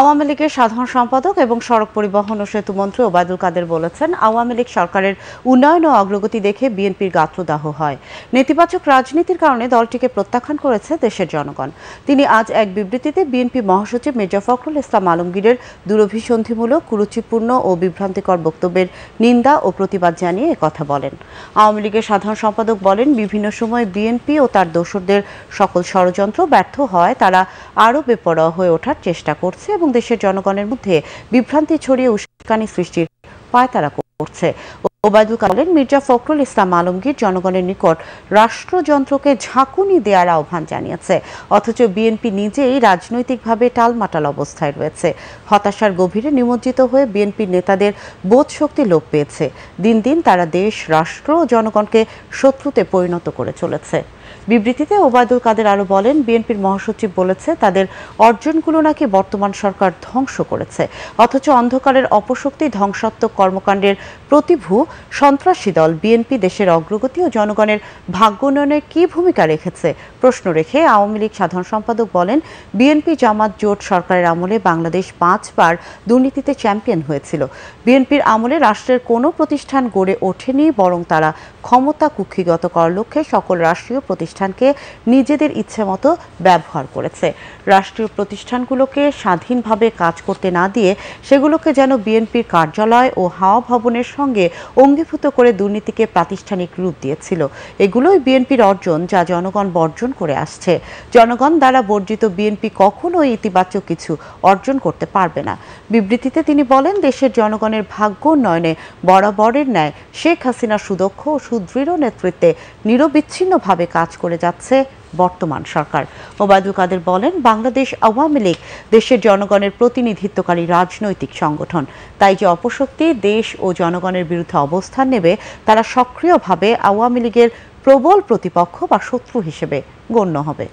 আওয়ামী লীগের সাধারণ সম্পাদক এবং সড়ক পরিবহন ও সেতু মন্ত্রী ওবায়দুল কাদের বলেছেন আওয়ামী লীগ সরকারের উন্নয়ন ও অগ্রগতি দেখে বিএনপির গাত্রদাহ হয় নেতিবাচক রাজনীতির কারণে দলটিকে প্রত্যাখ্যান করেছে দেশের জনগণ তিনি আজ এক বিবৃতিতে বিএনপি মহাসচিব মির্জা ফখরুল ইসলাম আলমগীরের দুরভিসন্ধিমূলক কুরুচিপূর্ণ ও বিভ্রান্তিকর বক্তব্যের নিন্দা ও প্রতিবাদ জানিয়ে একথা বলেন আওয়ামী লীগের সাধারণ সম্পাদক বলেন বিভিন্ন সময় বিএনপি ও তার দোসরদের সকল ষড়যন্ত্র ব্যর্থ হয় তারা আরও বেপরোয়া হয়ে ওঠার চেষ্টা করছে এবং দেশের জনগণের মধ্যে বিভ্রান্তি ছড়িয়ে উস্কানি সৃষ্টির পায়তারা করছে ওবায়দুল বলেন মির্জা ফখরুল ইসলাম আলমগীর জনগণের নিকট রাষ্ট্রযন্ত্রকে ঝাঁকুনি দেওয়ার আহ্বান জানিয়েছে অথচ বিএনপি নিজেই রাজনৈতিকভাবে টালমাটাল অবস্থায় রয়েছে হতাশার গভীরে নিমজ্জিত হয়ে বিএনপির নেতাদের বোধ শক্তি লোপ পেয়েছে দিন দিন তারা দেশ রাষ্ট্র ও জনগণকে শত্রুতে পরিণত করে চলেছে বিবৃতিতে ওবায়দুল কাদের আরও বলেন বিএনপির মহাসচিব বলেছে তাদের অর্জনগুলো নাকি বর্তমান সরকার ধ্বংস করেছে অথচ অন্ধকারের অপশক্তি ধ্বংসাত্মক কর্মকাণ্ডের প্রতিভূ সন্ত্রাসী দল বিএনপি দেশের অগ্রগতি ও জনগণের ভাগ্য উন্নয়নে কী ভূমিকা রেখেছে প্রশ্ন রেখে আওয়ামী লীগ সাধারণ সম্পাদক বলেন বিএনপি জামাত জোট সরকারের আমলে বাংলাদেশ পাঁচবার দুর্নীতিতে চ্যাম্পিয়ন হয়েছিল বিএনপির আমলে রাষ্ট্রের কোনো প্রতিষ্ঠান গড়ে ওঠেনি বরং তারা ক্ষমতা কুক্ষিগত করার লক্ষ্যে সকল রাষ্ট্রীয় প্রতিষ্ঠানকে নিজেদের ইচ্ছে মতো ব্যবহার করেছে রাষ্ট্রীয় প্রতিষ্ঠানগুলোকে স্বাধীনভাবে কাজ করতে না দিয়ে সেগুলোকে যেন বিএনপির কার্যালয় ও হাওয়া ভবনের সঙ্গে অঙ্গীভূত করে দুর্নীতিকে প্রাতিষ্ঠানিক রূপ দিয়েছিল এগুলোই বিএনপির অর্জন যা জনগণ বর্জন করে আসছে জনগণ দ্বারা বর্জিত বিএনপি কখনোই ইতিবাচক কিছু অর্জন করতে পারবে না বিবৃতিতে তিনি বলেন দেশের জনগণের ভাগ্য উন্নয়নে বরাবরের ন্যায় শেখ হাসিনা সুদক্ষ ও সুদৃঢ় নেতৃত্বে নিরবিচ্ছিন্নভাবে কাজ করে যাচ্ছে বর্তমান সরকার ওবায়দুল কাদের বলেন বাংলাদেশ আওয়ামী লীগ দেশের জনগণের প্রতিনিধিত্বকারী রাজনৈতিক সংগঠন তাই যে অপশক্তি দেশ ও জনগণের বিরুদ্ধে অবস্থান নেবে তারা সক্রিয়ভাবে আওয়ামী লীগের প্রবল প্রতিপক্ষ বা শত্রু হিসেবে গণ্য হবে